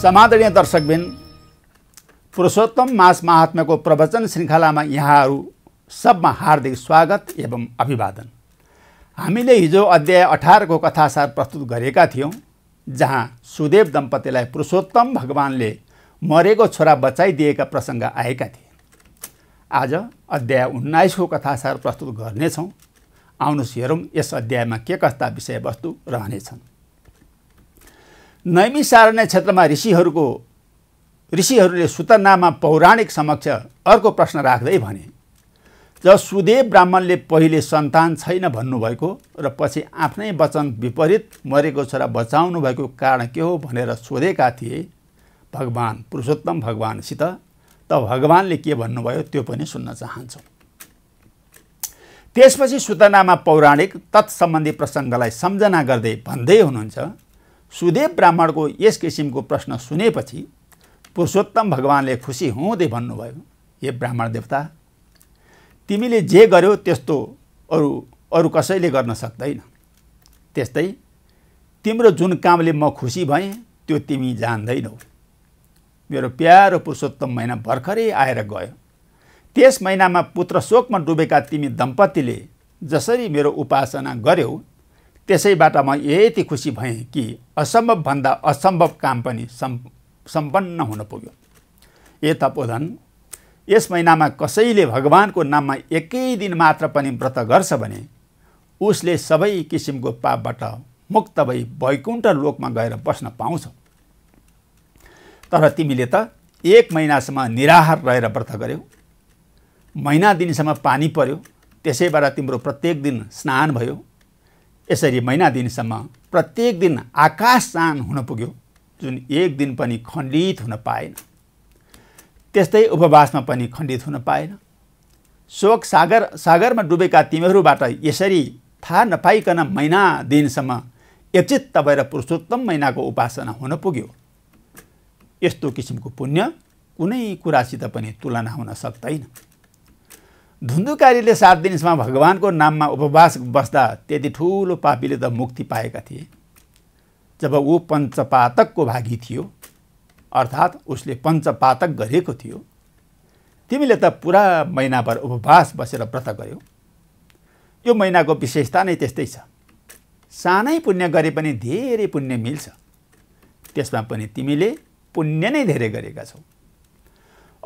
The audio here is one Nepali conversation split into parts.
समादरणीय दर्शकबिन पुरुषोत्तम मास महात्म्यको प्रवचन श्रृङ्खलामा यहाँहरू सबमा हार्दिक स्वागत एवं अभिवादन हामीले हिजो अध्याय अठारको कथासार प्रस्तुत गरेका थियौँ जहाँ सुदेव दम्पतिलाई पुरुषोत्तम भगवान्ले मरेको छोरा बचाइदिएका प्रसङ्ग आएका थिए आज अध्याय उन्नाइसको कथासार प्रस्तुत गर्नेछौँ आउनुहोस् हेरौँ यस अध्यायमा के कस्ता विषयवस्तु रहनेछन् नैमिसारण्य क्षेत्रमा ऋषिहरूको ऋषिहरूले सुतनामा पौराणिक समक्ष अर्को प्रश्न राख्दै भने जब सुदेव ब्राह्मणले पहिले सन्तान छैन भन्नुभएको र पछि आफ्नै वचन विपरीत मरेको छोरा बचाउनु भएको कारण के हो भनेर सोधेका थिए भगवान् पुरुषोत्तम भगवान्सित त भगवान्ले के भन्नुभयो त्यो पनि सुन्न चाहन्छौँ त्यसपछि सुतनामा पौराणिक तत्सम्बन्धी प्रसङ्गलाई सम्झना गर्दै भन्दै हुनुहुन्छ सुदेव ब्राह्मणको यस किसिमको प्रश्न सुनेपछि पुरुषोत्तम भगवान्ले खुसी हुँदै भन्नुभयो हे ब्राह्मण देवता तिमीले जे गर्यो त्यस्तो अरू अरू कसैले गर्न सक्दैन त्यस्तै तिम्रो जुन कामले म खुसी भएँ त्यो तिमी जान्दैनौ मेरो प्यारो पुरुषोत्तम महिना भर्खरै आएर गयो त्यस महिनामा पुत्र शोकमा डुबेका तिमी दम्पतिले जसरी मेरो उपासना गर्यौ त्यसैबाट म यति खुसी भएँ कि असम्भवभन्दा असम्भव काम पनि सम् सम्पन्न हुन पुग्यो ए तपोधन यस महिनामा कसैले भगवानको नाममा एकै दिन मात्र पनि व्रत गर्छ भने उसले सबै किसिमको पापबाट मुक्त भई वैकुण्ठ लोकमा गएर बस्न पाउँछ तर तिमीले त एक महिनासम्म निराहार रहेर व्रत गर्यौ महिना दिनसम्म पानी पर्यो त्यसैबाट तिम्रो प्रत्येक दिन स्नान भयो यसरी महिना दिनसम्म प्रत्येक दिन आकाश चान हुन पुग्यो जुन एक दिन पनि खण्डित हुन पाएन त्यस्तै उपवासमा पनि खण्डित हुन पाएन शोक सागर सागरमा डुबेका तिमीहरूबाट यसरी थाहा नपाइकन महिना दिनसम्म एकचित र पुरुषोत्तम महिनाको उपासना हुन पुग्यो यस्तो किसिमको पुण्य कुनै कुरासित पनि तुलना हुन सक्दैन धुन्धुकारीले सात दिनसम्म भगवान्को नाममा उपवास बस्दा त्यति ठुलो पापीले त मुक्ति पाएका थिए जब ऊ पञ्चपातकको भागी थियो अर्थात् उसले पञ्चपातक गरेको थियो तिमीले त पुरा महिनाभर उपवास बसेर व्रत गर्यौ यो महिनाको विशेषता नै त्यस्तै छ सानै पुण्य गरे पनि धेरै पुण्य मिल्छ त्यसमा पनि तिमीले पुण्य नै धेरै गरेका छौ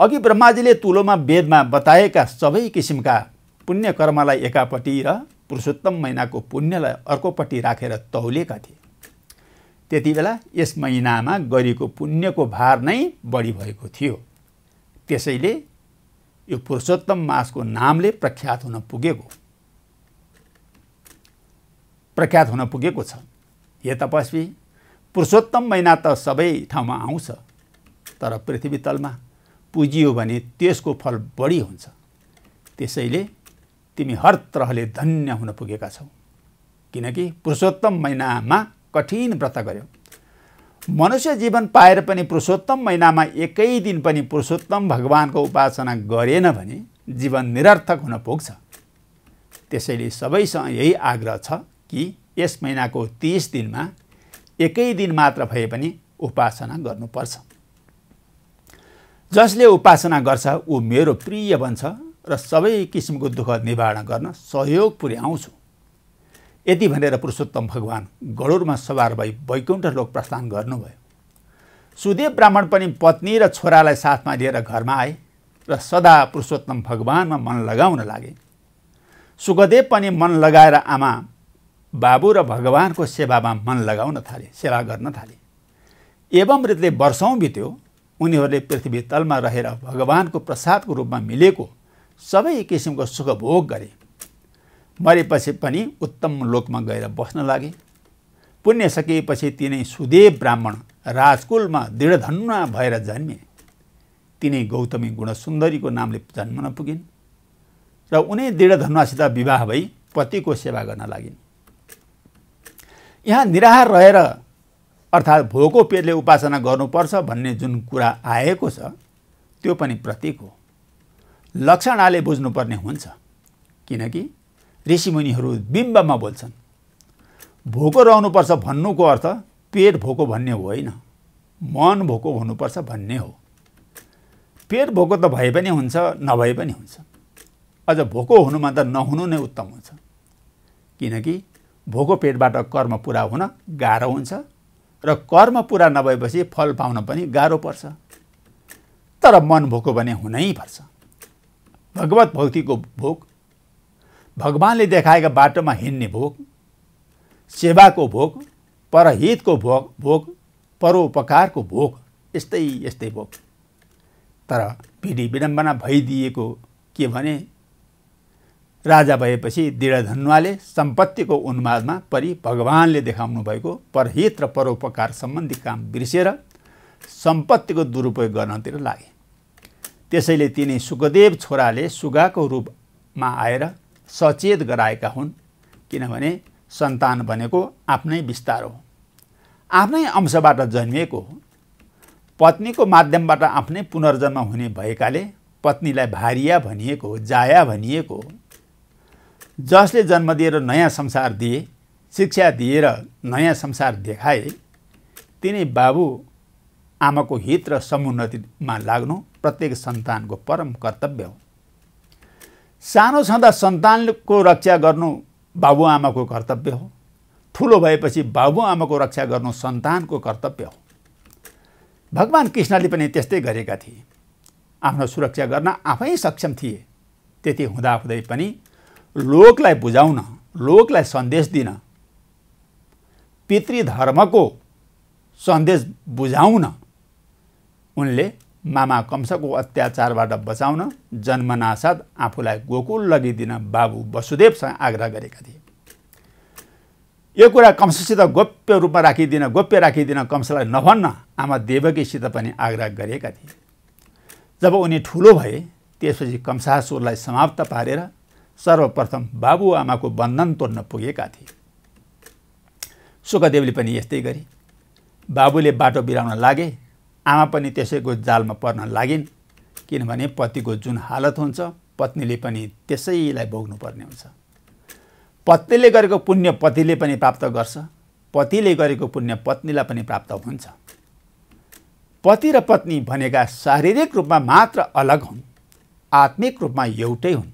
अघि ब्रह्माजीले तुलोमा वेदमा बताएका सबै किसिमका पुण्य कर्मलाई एकापट्टि र पुरुषोत्तम महिनाको पुण्यलाई अर्कोपट्टि राखेर तौलेका थिए त्यति बेला यस महिनामा गरिएको पुण्यको भार नै बढी भएको थियो त्यसैले यो पुरुषोत्तम मासको नामले प्रख्यात हुन पुगेको प्रख्यात हुन पुगेको छ हे तपस्वी पुरुषोत्तम महिना त सबै ठाउँमा आउँछ तर पृथ्वी तलमा पुजियो भने त्यसको फल बढी हुन्छ त्यसैले तिमी हर तरहले धन्य हुन पुगेका छौ किनकि पुरुषोत्तम महिनामा कठिन व्रत गर्यो मनुष्य जीवन पाएर पनि पुरुषोत्तम महिनामा एकै दिन पनि पुरुषोत्तम भगवानको उपासना गरेन भने जीवन निरर्थक हुन पुग्छ त्यसैले सबैसँग यही आग्रह छ कि यस महिनाको तिस दिनमा एकै दिन मात्र भए पनि उपासना गर्नुपर्छ जसले उपासना गर्छ ऊ मेरो प्रिय बन्छ र सबै किसिमको दुःख निवारण गर्न सहयोग पुर्याउँछु यति भनेर पुरुषोत्तम भगवान् गरुडमा सवार भई वैकुण्ठ लोक प्रस्थान गर्नुभयो सुदेव ब्राह्मण पनि पत्नी र छोरालाई साथमा लिएर घरमा आए र सदा पुरुषोत्तम भगवानमा मन लगाउन लागे सुखदेव पनि मन लगाएर आमा बाबु र भगवानको सेवामा मन लगाउन थाले सेवा गर्न थाले एवं रीतले वर्षौँ बित्यो उनीहरूले पृथ्वी तलमा रहेर भगवानको प्रसादको रूपमा मिलेको सबै किसिमको सुखभोग गरे मरेपछि पनि उत्तम लोकमा गएर बस्न लागे पुण्य सकिएपछि तिनै सुदेव ब्राह्मण राजकुलमा दृढधन्ना भएर जन्मे तिनै गौतमी गुणसुन्दरीको नामले जन्मन पुगिन् र उनै दृढधन्वासित विवाह भई पतिको सेवा गर्न लागिन् यहाँ निराहार रहेर अर्थात् भोको पेटले उपासना गर्नुपर्छ भन्ने जुन कुरा आएको छ त्यो पनि प्रतीक हो लक्षणाले बुझ्नुपर्ने हुन्छ किनकि ऋषिमुनिहरू बिम्बमा बोल्छन् भोको रहनुपर्छ भन्नुको अर्थ पेट भोको भन्ने होइन मन भोको हुनुपर्छ भन्ने हो पेट भोको त भए पनि हुन्छ नभए पनि हुन्छ अझ भोको हुनुमा त नहुनु नै उत्तम हुन्छ किनकि भोको पेटबाट कर्म पुरा हुन गाह्रो हुन्छ र कर्म पुरा नभएपछि फल पाउन पनि गाह्रो पर्छ तर मन भोको भने हुनै पर्छ भगवत भक्तिको भोक भगवान्ले देखाएका बाटोमा हिँड्ने भोक सेवाको भोक परहितको भोक भोक परोपकारको भोक यस्तै यस्तै भोक तर विधि विडम्बना भइदिएको के भने राजा भएपछि दृढधनुवाले सम्पत्तिको उन्मादमा परि भगवान्ले देखाउनु भएको परहित र परोपकार सम्बन्धी काम बिर्सेर सम्पत्तिको दुरुपयोग गर्नतिर लागे त्यसैले तिनी सुखदेव छोराले सुगाको रूपमा आएर सचेत गराएका हुन् किनभने सन्तान भनेको आफ्नै विस्तार हो आफ्नै अंशबाट जन्मिएको हो पत्नीको माध्यमबाट आफ्नै पुनर्जन्म हुने भएकाले पत्नीलाई भारिया भनिएको हो जाया भनिएको हो जसले जन्म दिएर नयाँ संसार दिए शिक्षा दिएर नयाँ संसार देखाए तिनी बाबु आमाको हित र समुन्नतिमा लाग्नु प्रत्येक सन्तानको परम कर्तव्य हो सानो छँदा सन्तानको रक्षा गर्नु बाबुआमाको कर्तव्य हो ठुलो भएपछि बाबुआमाको रक्षा गर्नु सन्तानको कर्तव्य हो भगवान् कृष्णले पनि त्यस्तै गरेका थिए आफ्नो सुरक्षा गर्न आफै सक्षम थिए त्यति हुँदाहुँदै पनि लोकलाई बुझाउन लोकलाई सन्देश दिन पितृधर्मको सन्देश बुझाउन उनले मामा कंसको अत्याचारबाट बचाउन जन्मनासाथ आफूलाई गोकुल लगिदिन बाबु वसुदेवसँग आग्रह गरेका थिए यो कुरा कंससित गोप्य रूपमा राखिदिन गोप्य राखिदिन कंसलाई नभन्न आमा देवकीसित पनि आग्रह गरेका थिए जब उनी ठुलो भए त्यसपछि कंसासुरलाई समाप्त पारेर सर्वप्रथम बाबुआमाको बन्धन तोड्न पुगेका थिए सुखदेवले पनि यस्तै गरे बाबुले बाटो बिराउन लागे आमा पनि त्यसैको जालमा पर्न लागिन् किनभने पतिको जुन हालत हुन्छ पत्नीले पनि त्यसैलाई भोग्नुपर्ने हुन्छ पत्नीले गरेको पुण्य पतिले पनि प्राप्त गर्छ पतिले गरेको पुण्य पत्नीलाई पनि प्राप्त हुन्छ पति र पत्नी भनेका शारीरिक रूपमा मात्र अलग हुन् आत्मिक रूपमा एउटै हुन्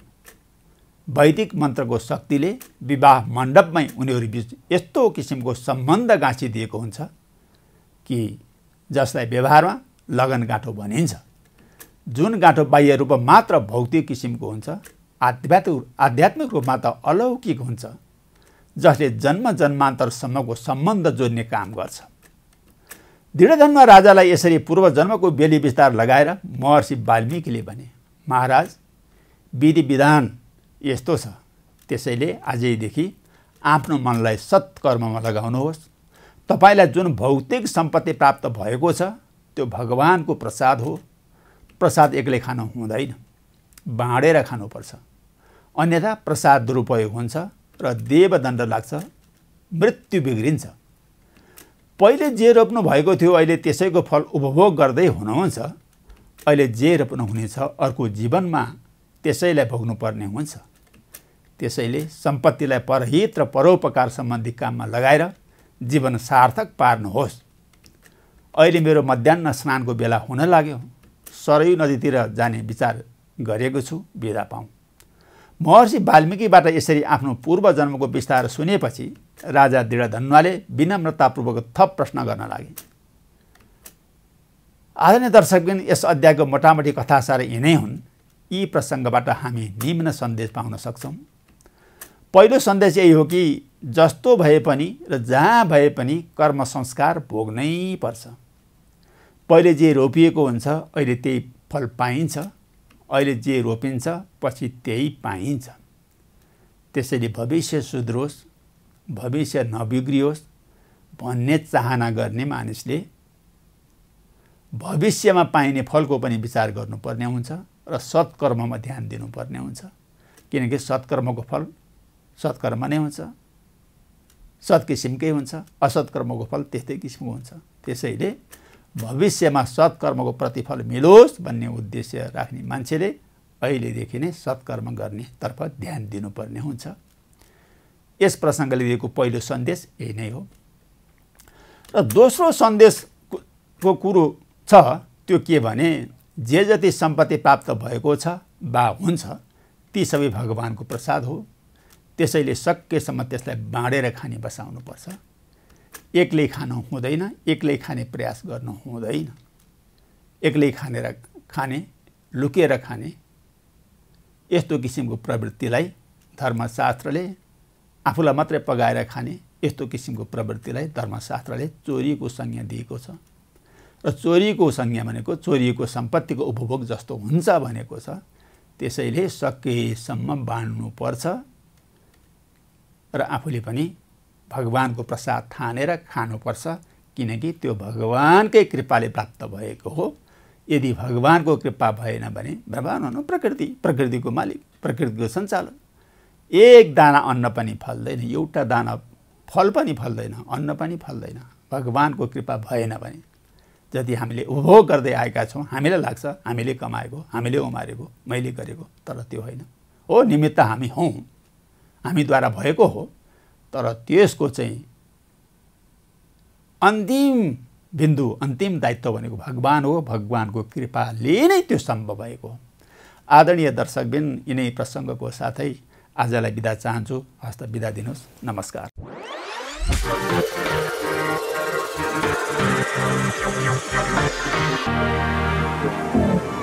वैदिक मन्त्रको शक्तिले विवाह मण्डपमै बिच यस्तो किसिमको सम्बन्ध गाँसिदिएको हुन्छ कि जसलाई व्यवहारमा लगनगाँठो भनिन्छ जुन गाँठो बाह्य रूपमा मात्र भौतिक किसिमको हुन्छ आध्यात्मिक आध्यात्मिक रूपमा त अलौकिक हुन्छ जसले जन्म जन्मान्तरसम्मको सम्बन्ध जोड्ने काम गर्छ दृढधन्म राजालाई यसरी पूर्वजन्मको बेली विस्तार लगाएर महर्षि वाल्मीकिले भने महाराज विधि विधान यस्तो छ त्यसैले आजैदेखि आफ्नो मनलाई सत्कर्ममा लगाउनुहोस् तपाईँलाई जुन भौतिक सम्पत्ति प्राप्त भएको छ त्यो भगवान्को प्रसाद हो प्रसाद एक्लै खानु हुँदैन बाँडेर खानुपर्छ अन्यथा प्रसाद दुरुपयोग हुन्छ र देवदण्ड लाग्छ मृत्यु बिग्रिन्छ पहिले जे रोप्नु भएको थियो अहिले त्यसैको फल उपभोग गर्दै हुनुहुन्छ अहिले जे रोप्नु हुनेछ अर्को जीवनमा त्यसैलाई भोग्नुपर्ने हुन्छ त्यसैले सम्पत्तिलाई परहित र परोपकार सम्बन्धी काममा लगाएर जीवन सार्थक पार्नुहोस् अहिले मेरो मध्यान्न स्नानको बेला हुन लाग्यो सरयू नदीतिर जाने विचार गरेको छु बिदा पाऊँ महर्षि वाल्मिकीबाट यसरी आफ्नो पूर्व जन्मको विस्तार सुनेपछि राजा दृढधन्वाले विनम्रतापूर्वक थप प्रश्न गर्न लागे आदरणीय दर्शकबिन यस अध्यायको मोटामोटी कथासार यिनै हुन् यी प्रसङ्गबाट हामी निम्न सन्देश पाउन सक्छौँ पहिलो सन्देश यही हो कि जस्तो भए पनि र जहाँ भए पनि कर्म संस्कार भोग्नै पर्छ पहिले जे रोपिएको हुन्छ अहिले त्यही फल पाइन्छ अहिले जे रोपिन्छ पछि त्यही पाइन्छ त्यसैले भविष्य सुध्रोस् भविष्य नबिग्रियोस् भन्ने चाहना गर्ने मानिसले भविष्यमा पाइने फलको पनि विचार गर्नुपर्ने हुन्छ र सत्कर्ममा ध्यान दिनुपर्ने हुन्छ किनकि सत्कर्मको फल सत्कर्म नै हुन्छ सत् किसिमकै हुन्छ असत्कर्मको फल त्यस्तै किसिमको हुन्छ त्यसैले भविष्यमा सत्कर्मको प्रतिफल मिलोस् भन्ने उद्देश्य राख्ने मान्छेले अहिलेदेखि नै सत्कर्म गर्नेतर्फ ध्यान दिनुपर्ने हुन्छ यस प्रसङ्गले दिएको पहिलो सन्देश यही नै हो र दोस्रो सन्देशको कुरो छ त्यो के भने जे जति सम्पत्ति प्राप्त भएको छ वा हुन्छ ती सबै भगवान्को प्रसाद हो त्यसैले सकेसम्म त्यसलाई बाँडेर खाने बसाउनुपर्छ एक्लै खानु हुँदैन एक्लै खाने प्रयास गर्नु हुँदैन एक्लै खानेर खाने लुकेर खाने यस्तो किसिमको प्रवृत्तिलाई धर्मशास्त्रले आफूलाई मात्रै पगाएर खाने यस्तो किसिमको प्रवृत्तिलाई धर्मशास्त्रले चोरीको संज्ञा दिएको छ र चोरीको संज्ञा भनेको चोरीको सम्पत्तिको उपभोग जस्तो हुन्छ भनेको छ त्यसैले सकेसम्म बाँड्नुपर्छ र आफूले पनि भगवानको प्रसाद थानेर खानुपर्छ किनकि त्यो भगवान्कै कृपाले प्राप्त भएको हो यदि भगवान्को कृपा भएन भने भगवान् हुनु प्रकृति प्रकृतिको मालिक प्रकृतिको सञ्चालन एक दाना अन्न पनि फल्दैन एउटा दाना फल पनि फल्दैन अन्न पनि फल्दैन भगवान्को कृपा भएन भने जति हामीले उपभोग गर्दै आएका छौँ हामीलाई लाग्छ हामीले कमाएको हामीले उमारेको मैले गरेको तर त्यो होइन हो निमित्त हामी हौँ हामीद्वारा भएको हो तर त्यसको चाहिँ अन्तिम बिन्दु अन्तिम दायित्व भनेको भगवान् हो भगवान्को कृपाले नै त्यो सम्भव भएको हो आदरणीय दर्शकबिन यिनै प्रसङ्गको साथै आजलाई बिदा चाहन्छु हस्त बिदा दिनुहोस् नमस्कार Thank you.